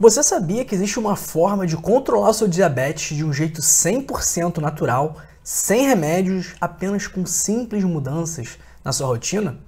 Você sabia que existe uma forma de controlar seu diabetes de um jeito 100% natural, sem remédios, apenas com simples mudanças na sua rotina?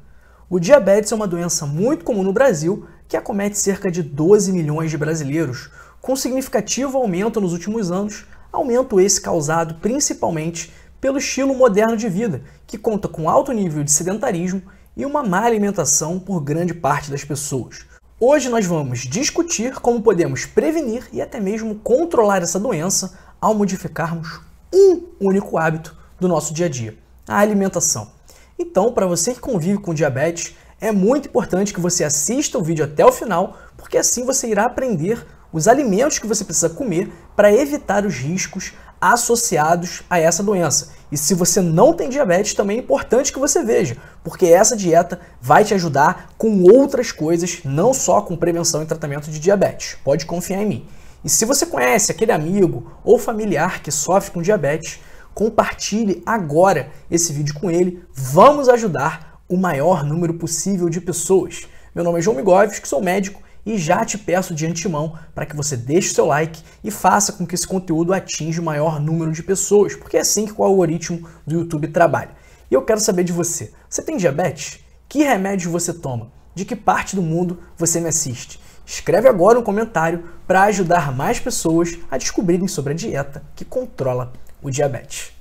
O diabetes é uma doença muito comum no Brasil que acomete cerca de 12 milhões de brasileiros, com significativo aumento nos últimos anos, aumento esse causado principalmente pelo estilo moderno de vida, que conta com alto nível de sedentarismo e uma má alimentação por grande parte das pessoas. Hoje nós vamos discutir como podemos prevenir e até mesmo controlar essa doença ao modificarmos um único hábito do nosso dia a dia, a alimentação. Então, para você que convive com diabetes, é muito importante que você assista o vídeo até o final, porque assim você irá aprender os alimentos que você precisa comer para evitar os riscos associados a essa doença. E se você não tem diabetes, também é importante que você veja, porque essa dieta vai te ajudar com outras coisas, não só com prevenção e tratamento de diabetes. Pode confiar em mim. E se você conhece aquele amigo ou familiar que sofre com diabetes, compartilhe agora esse vídeo com ele. Vamos ajudar o maior número possível de pessoas. Meu nome é João que sou médico e já te peço de antemão para que você deixe seu like e faça com que esse conteúdo atinja o maior número de pessoas, porque é assim que o algoritmo do YouTube trabalha. E eu quero saber de você: você tem diabetes? Que remédio você toma? De que parte do mundo você me assiste? Escreve agora um comentário para ajudar mais pessoas a descobrirem sobre a dieta que controla o diabetes.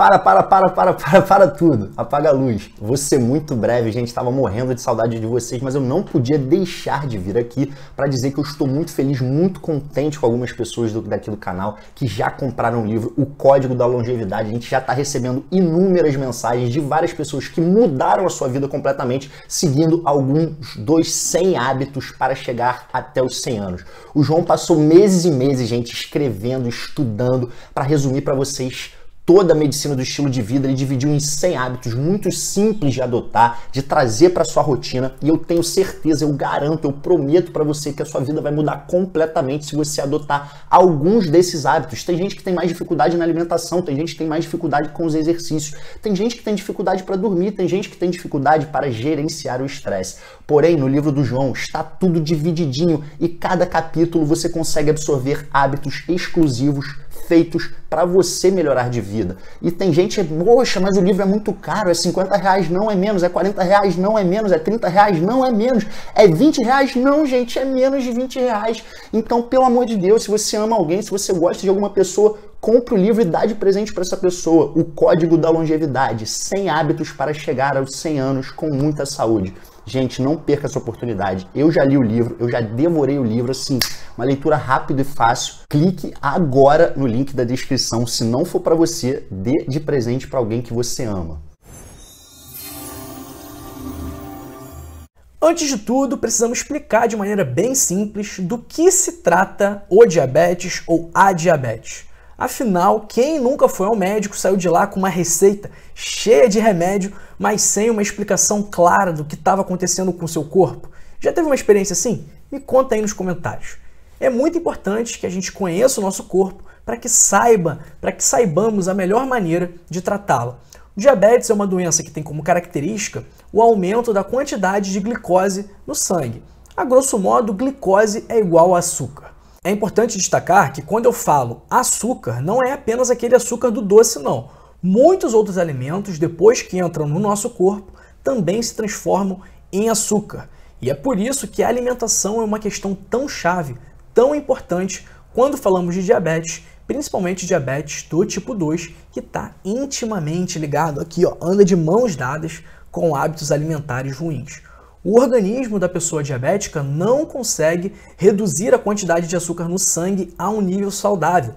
Para, para, para, para, para, para tudo. Apaga a luz. Vou ser muito breve, gente. Estava morrendo de saudade de vocês, mas eu não podia deixar de vir aqui para dizer que eu estou muito feliz, muito contente com algumas pessoas do, daqui do canal que já compraram o livro O Código da Longevidade. A gente já está recebendo inúmeras mensagens de várias pessoas que mudaram a sua vida completamente seguindo alguns dos 100 hábitos para chegar até os 100 anos. O João passou meses e meses, gente, escrevendo, estudando para resumir para vocês toda a medicina do estilo de vida, ele dividiu em 100 hábitos muito simples de adotar, de trazer para sua rotina, e eu tenho certeza, eu garanto, eu prometo para você que a sua vida vai mudar completamente se você adotar alguns desses hábitos. Tem gente que tem mais dificuldade na alimentação, tem gente que tem mais dificuldade com os exercícios, tem gente que tem dificuldade para dormir, tem gente que tem dificuldade para gerenciar o estresse. Porém, no livro do João está tudo divididinho e cada capítulo você consegue absorver hábitos exclusivos feitos para você melhorar de vida. E tem gente, poxa, mas o livro é muito caro, é 50 reais, não é menos, é 40 reais, não é menos, é 30 reais, não é menos, é 20 reais, não, gente, é menos de 20 reais. Então, pelo amor de Deus, se você ama alguém, se você gosta de alguma pessoa, compre o livro e dá de presente para essa pessoa. O Código da Longevidade, 100 hábitos para chegar aos 100 anos com muita saúde. Gente, não perca essa oportunidade. Eu já li o livro, eu já devorei o livro, assim, uma leitura rápida e fácil. Clique agora no link da descrição. Se não for para você, dê de presente para alguém que você ama. Antes de tudo, precisamos explicar de maneira bem simples do que se trata o diabetes ou a diabetes. Afinal, quem nunca foi ao médico saiu de lá com uma receita cheia de remédio, mas sem uma explicação clara do que estava acontecendo com seu corpo? Já teve uma experiência assim? Me conta aí nos comentários é muito importante que a gente conheça o nosso corpo para que saiba, para que saibamos a melhor maneira de tratá-lo. O diabetes é uma doença que tem como característica o aumento da quantidade de glicose no sangue. A grosso modo, glicose é igual a açúcar. É importante destacar que quando eu falo açúcar, não é apenas aquele açúcar do doce, não. Muitos outros alimentos, depois que entram no nosso corpo, também se transformam em açúcar. E é por isso que a alimentação é uma questão tão chave tão importante quando falamos de diabetes, principalmente diabetes do tipo 2, que está intimamente ligado aqui, ó, anda de mãos dadas com hábitos alimentares ruins. O organismo da pessoa diabética não consegue reduzir a quantidade de açúcar no sangue a um nível saudável.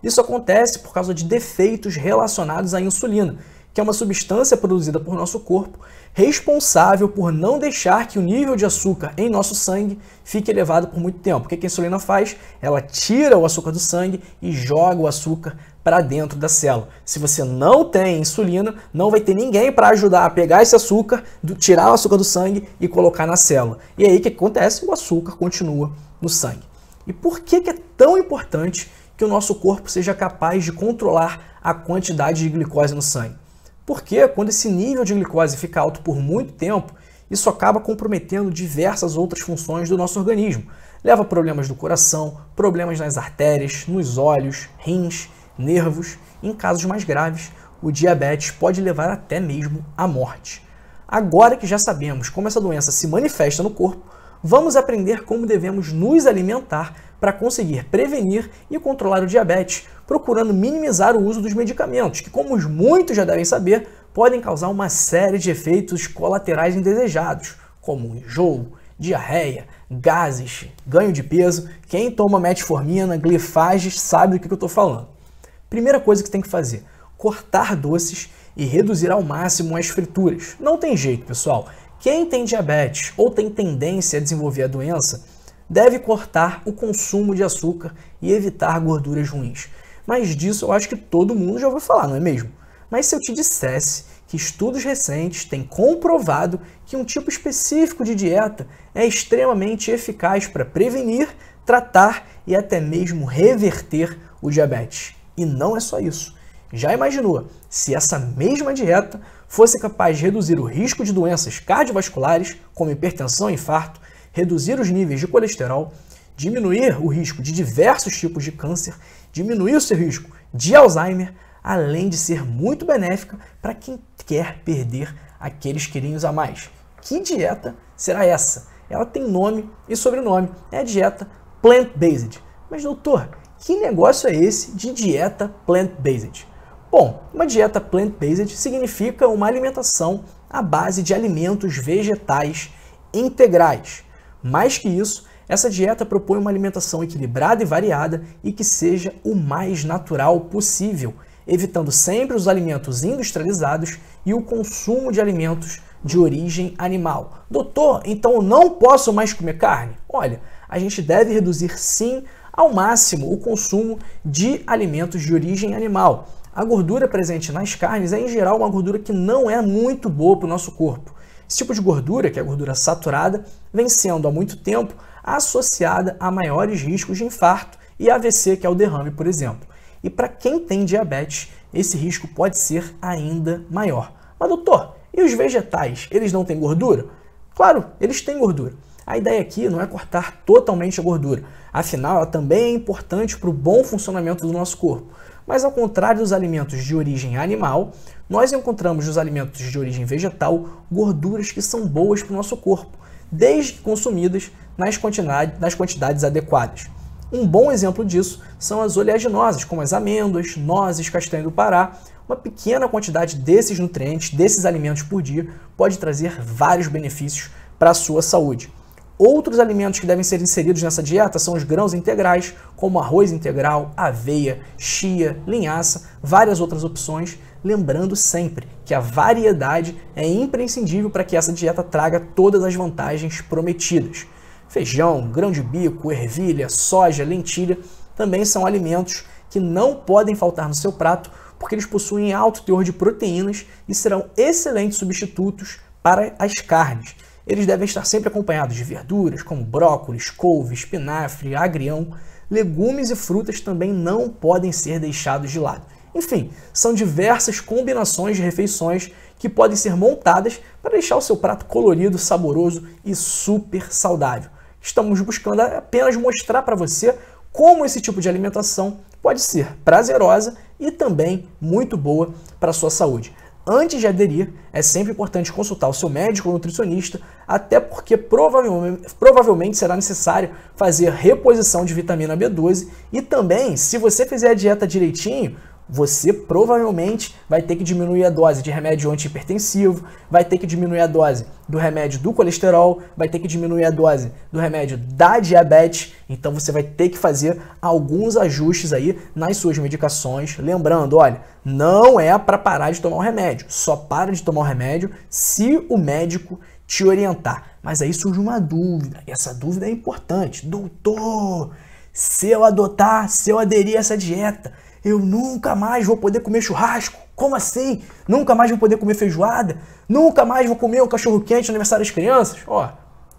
Isso acontece por causa de defeitos relacionados à insulina, que é uma substância produzida por nosso corpo responsável por não deixar que o nível de açúcar em nosso sangue fique elevado por muito tempo. O que a insulina faz? Ela tira o açúcar do sangue e joga o açúcar para dentro da célula. Se você não tem insulina, não vai ter ninguém para ajudar a pegar esse açúcar, tirar o açúcar do sangue e colocar na célula. E é aí o que acontece? O açúcar continua no sangue. E por que, que é tão importante que o nosso corpo seja capaz de controlar a quantidade de glicose no sangue? Porque quando esse nível de glicose fica alto por muito tempo, isso acaba comprometendo diversas outras funções do nosso organismo. Leva a problemas do coração, problemas nas artérias, nos olhos, rins, nervos. Em casos mais graves, o diabetes pode levar até mesmo à morte. Agora que já sabemos como essa doença se manifesta no corpo, vamos aprender como devemos nos alimentar para conseguir prevenir e controlar o diabetes, procurando minimizar o uso dos medicamentos, que, como os muitos já devem saber, podem causar uma série de efeitos colaterais indesejados, como enjoo, diarreia, gases, ganho de peso. Quem toma metformina, glifages, sabe do que eu estou falando. Primeira coisa que tem que fazer: cortar doces e reduzir ao máximo as frituras. Não tem jeito, pessoal. Quem tem diabetes ou tem tendência a desenvolver a doença, deve cortar o consumo de açúcar e evitar gorduras ruins. Mas disso eu acho que todo mundo já ouviu falar, não é mesmo? Mas se eu te dissesse que estudos recentes têm comprovado que um tipo específico de dieta é extremamente eficaz para prevenir, tratar e até mesmo reverter o diabetes. E não é só isso. Já imaginou se essa mesma dieta fosse capaz de reduzir o risco de doenças cardiovasculares, como hipertensão e infarto, reduzir os níveis de colesterol, diminuir o risco de diversos tipos de câncer, diminuir o seu risco de Alzheimer, além de ser muito benéfica para quem quer perder aqueles quilinhos a mais. Que dieta será essa? Ela tem nome e sobrenome, é a dieta plant-based. Mas doutor, que negócio é esse de dieta plant-based? Bom, uma dieta plant-based significa uma alimentação à base de alimentos vegetais integrais. Mais que isso, essa dieta propõe uma alimentação equilibrada e variada e que seja o mais natural possível, evitando sempre os alimentos industrializados e o consumo de alimentos de origem animal. Doutor, então eu não posso mais comer carne? Olha, a gente deve reduzir sim ao máximo o consumo de alimentos de origem animal. A gordura presente nas carnes é, em geral, uma gordura que não é muito boa para o nosso corpo. Esse tipo de gordura, que é a gordura saturada, vem sendo há muito tempo associada a maiores riscos de infarto e AVC, que é o derrame, por exemplo. E para quem tem diabetes, esse risco pode ser ainda maior. Mas doutor, e os vegetais, eles não têm gordura? Claro, eles têm gordura. A ideia aqui não é cortar totalmente a gordura, afinal, ela também é importante para o bom funcionamento do nosso corpo. Mas ao contrário dos alimentos de origem animal, nós encontramos nos alimentos de origem vegetal gorduras que são boas para o nosso corpo, desde que consumidas nas, quantidade, nas quantidades adequadas. Um bom exemplo disso são as oleaginosas, como as amêndoas, nozes, castanha do Pará. Uma pequena quantidade desses nutrientes, desses alimentos por dia, pode trazer vários benefícios para a sua saúde. Outros alimentos que devem ser inseridos nessa dieta são os grãos integrais, como arroz integral, aveia, chia, linhaça, várias outras opções. Lembrando sempre que a variedade é imprescindível para que essa dieta traga todas as vantagens prometidas. Feijão, grão de bico, ervilha, soja, lentilha também são alimentos que não podem faltar no seu prato porque eles possuem alto teor de proteínas e serão excelentes substitutos para as carnes. Eles devem estar sempre acompanhados de verduras como brócolis, couve, espinafre, agrião. Legumes e frutas também não podem ser deixados de lado. Enfim, são diversas combinações de refeições que podem ser montadas para deixar o seu prato colorido, saboroso e super saudável. Estamos buscando apenas mostrar para você como esse tipo de alimentação pode ser prazerosa e também muito boa para a sua saúde. Antes de aderir, é sempre importante consultar o seu médico ou nutricionista, até porque provavelmente, provavelmente será necessário fazer reposição de vitamina B12 e também, se você fizer a dieta direitinho, você provavelmente vai ter que diminuir a dose de remédio antihipertensivo, vai ter que diminuir a dose do remédio do colesterol, vai ter que diminuir a dose do remédio da diabetes. Então você vai ter que fazer alguns ajustes aí nas suas medicações. Lembrando, olha, não é para parar de tomar o remédio, só para de tomar o remédio se o médico te orientar. Mas aí surge uma dúvida, e essa dúvida é importante. Doutor, se eu adotar, se eu aderir a essa dieta, eu nunca mais vou poder comer churrasco. Como assim? Nunca mais vou poder comer feijoada? Nunca mais vou comer um cachorro quente no aniversário das crianças? Ó,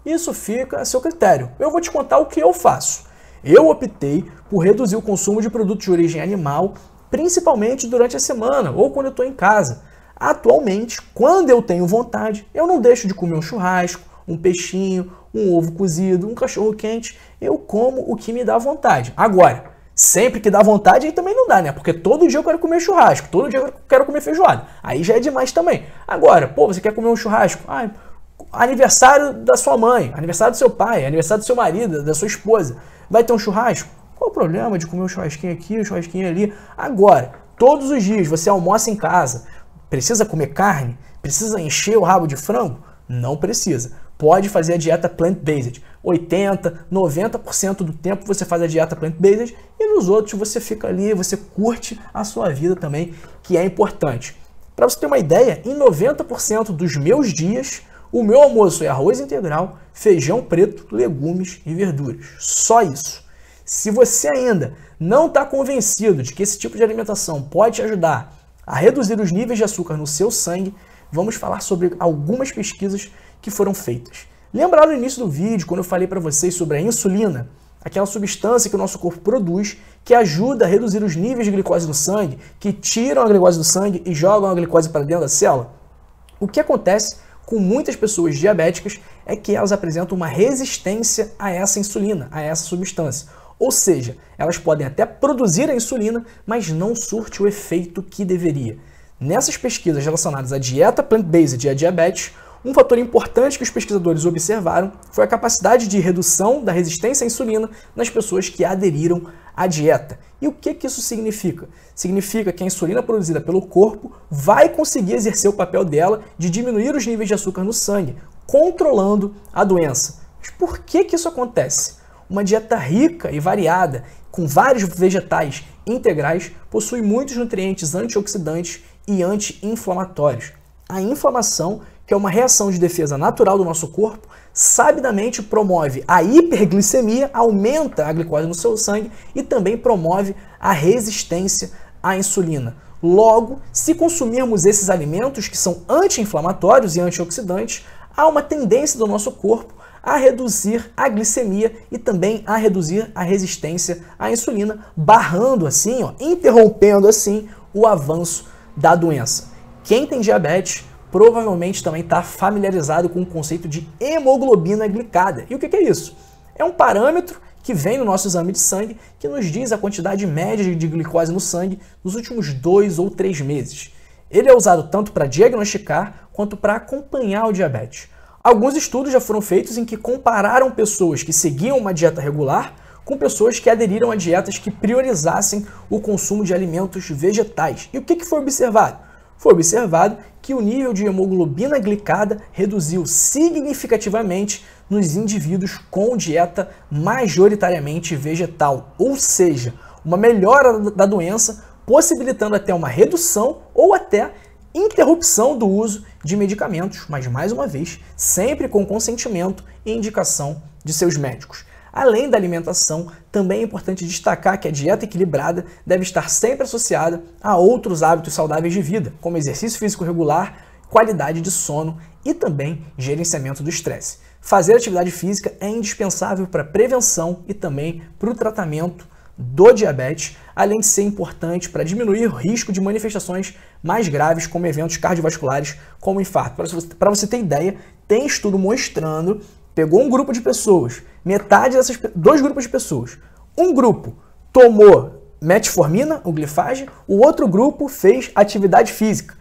isso fica a seu critério. Eu vou te contar o que eu faço. Eu optei por reduzir o consumo de produtos de origem animal, principalmente durante a semana ou quando eu estou em casa. Atualmente, quando eu tenho vontade, eu não deixo de comer um churrasco, um peixinho, um ovo cozido, um cachorro quente. Eu como o que me dá vontade. Agora, sempre que dá vontade, aí também não dá, né? Porque todo dia eu quero comer churrasco, todo dia eu quero comer feijoada. Aí já é demais também. Agora, pô, você quer comer um churrasco? Ah, aniversário da sua mãe, aniversário do seu pai, aniversário do seu marido, da sua esposa. Vai ter um churrasco? Qual o problema de comer um churrasquinho aqui, um churrasquinho ali? Agora, todos os dias você almoça em casa, precisa comer carne? Precisa encher o rabo de frango? Não precisa. Pode fazer a dieta plant-based. 80, 90% do tempo você faz a dieta plant-based e nos outros você fica ali, você curte a sua vida também, que é importante. Para você ter uma ideia, em 90% dos meus dias, o meu almoço é arroz integral, feijão preto, legumes e verduras. Só isso. Se você ainda não está convencido de que esse tipo de alimentação pode te ajudar a reduzir os níveis de açúcar no seu sangue, vamos falar sobre algumas pesquisas que foram feitas. Lembra lá no início do vídeo, quando eu falei para vocês sobre a insulina? Aquela substância que o nosso corpo produz que ajuda a reduzir os níveis de glicose no sangue, que tiram a glicose do sangue e jogam a glicose para dentro da célula? O que acontece com muitas pessoas diabéticas é que elas apresentam uma resistência a essa insulina, a essa substância. Ou seja, elas podem até produzir a insulina, mas não surte o efeito que deveria. Nessas pesquisas relacionadas à dieta plant-based e à diabetes, um fator importante que os pesquisadores observaram foi a capacidade de redução da resistência à insulina nas pessoas que aderiram à dieta. E o que, que isso significa? Significa que a insulina produzida pelo corpo vai conseguir exercer o papel dela de diminuir os níveis de açúcar no sangue, controlando a doença. Mas por que, que isso acontece? Uma dieta rica e variada, com vários vegetais integrais, possui muitos nutrientes antioxidantes e anti-inflamatórios. A inflamação que é uma reação de defesa natural do nosso corpo, sabidamente promove a hiperglicemia, aumenta a glicose no seu sangue e também promove a resistência à insulina. Logo, se consumirmos esses alimentos que são anti-inflamatórios e antioxidantes, há uma tendência do nosso corpo a reduzir a glicemia e também a reduzir a resistência à insulina, barrando assim, ó, interrompendo assim o avanço da doença. Quem tem diabetes provavelmente também está familiarizado com o conceito de hemoglobina glicada. E o que, que é isso? É um parâmetro que vem no nosso exame de sangue que nos diz a quantidade média de glicose no sangue nos últimos dois ou três meses. Ele é usado tanto para diagnosticar quanto para acompanhar o diabetes. Alguns estudos já foram feitos em que compararam pessoas que seguiam uma dieta regular com pessoas que aderiram a dietas que priorizassem o consumo de alimentos vegetais. E o que, que foi observado? Foi observado que o nível de hemoglobina glicada reduziu significativamente nos indivíduos com dieta majoritariamente vegetal, ou seja, uma melhora da doença, possibilitando até uma redução ou até interrupção do uso de medicamentos, mas mais uma vez, sempre com consentimento e indicação de seus médicos. Além da alimentação, também é importante destacar que a dieta equilibrada deve estar sempre associada a outros hábitos saudáveis de vida, como exercício físico regular, qualidade de sono e também gerenciamento do estresse. Fazer atividade física é indispensável para a prevenção e também para o tratamento do diabetes, além de ser importante para diminuir o risco de manifestações mais graves, como eventos cardiovasculares, como infarto. Para você ter ideia, tem estudo mostrando pegou um grupo de pessoas, metade dessas dois grupos de pessoas. Um grupo tomou metformina, o glifage, o outro grupo fez atividade física.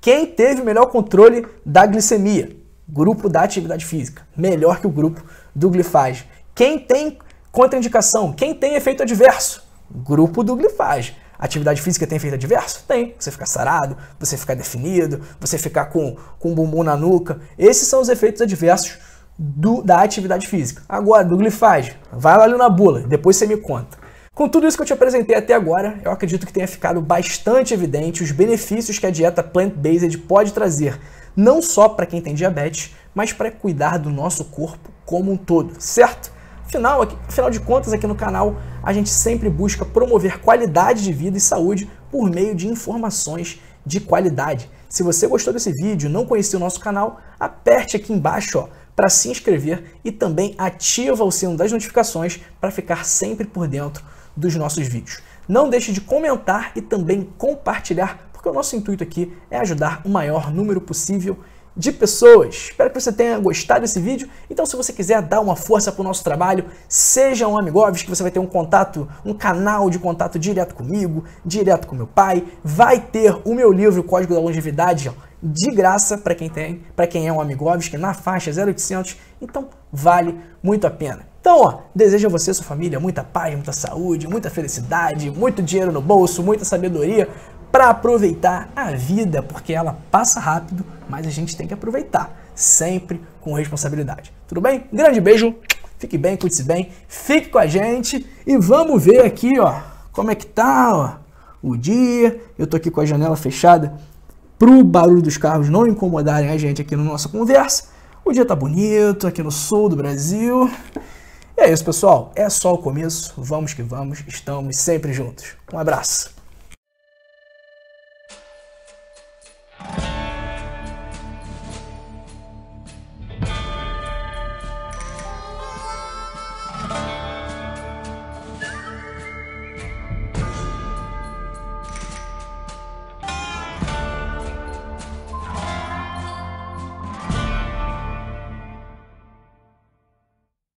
Quem teve melhor controle da glicemia? Grupo da atividade física, melhor que o grupo do glifage. Quem tem contraindicação? Quem tem efeito adverso? Grupo do glifage. Atividade física tem efeito adverso? Tem. Você ficar sarado, você ficar definido, você ficar com, com o bumbum na nuca. Esses são os efeitos adversos do, da atividade física. Agora, do faz? Vai lá ali na bula, depois você me conta. Com tudo isso que eu te apresentei até agora, eu acredito que tenha ficado bastante evidente os benefícios que a dieta plant-based pode trazer, não só para quem tem diabetes, mas para cuidar do nosso corpo como um todo, certo? Afinal, aqui, afinal de contas, aqui no canal, a gente sempre busca promover qualidade de vida e saúde por meio de informações de qualidade. Se você gostou desse vídeo e não conhecia o nosso canal, aperte aqui embaixo ó, para se inscrever e também ativa o sino das notificações para ficar sempre por dentro dos nossos vídeos. Não deixe de comentar e também compartilhar, porque o nosso intuito aqui é ajudar o maior número possível de pessoas. Espero que você tenha gostado desse vídeo. Então, se você quiser dar uma força para o nosso trabalho, seja um Amigovs, que você vai ter um contato, um canal de contato direto comigo, direto com meu pai. Vai ter o meu livro Código da Longevidade, de graça para quem tem, para quem é um amigo que é na faixa 0800, então vale muito a pena. Então, ó, desejo a você e sua família muita paz, muita saúde, muita felicidade, muito dinheiro no bolso, muita sabedoria para aproveitar a vida, porque ela passa rápido, mas a gente tem que aproveitar, sempre com responsabilidade. Tudo bem? Grande beijo. Fique bem, cuide-se bem, fique com a gente e vamos ver aqui, ó, como é que tá, ó, o dia. Eu tô aqui com a janela fechada para o barulho dos carros não incomodarem a gente aqui na nossa conversa. O dia tá bonito aqui no sul do Brasil. E é isso, pessoal. É só o começo. Vamos que vamos. Estamos sempre juntos. Um abraço.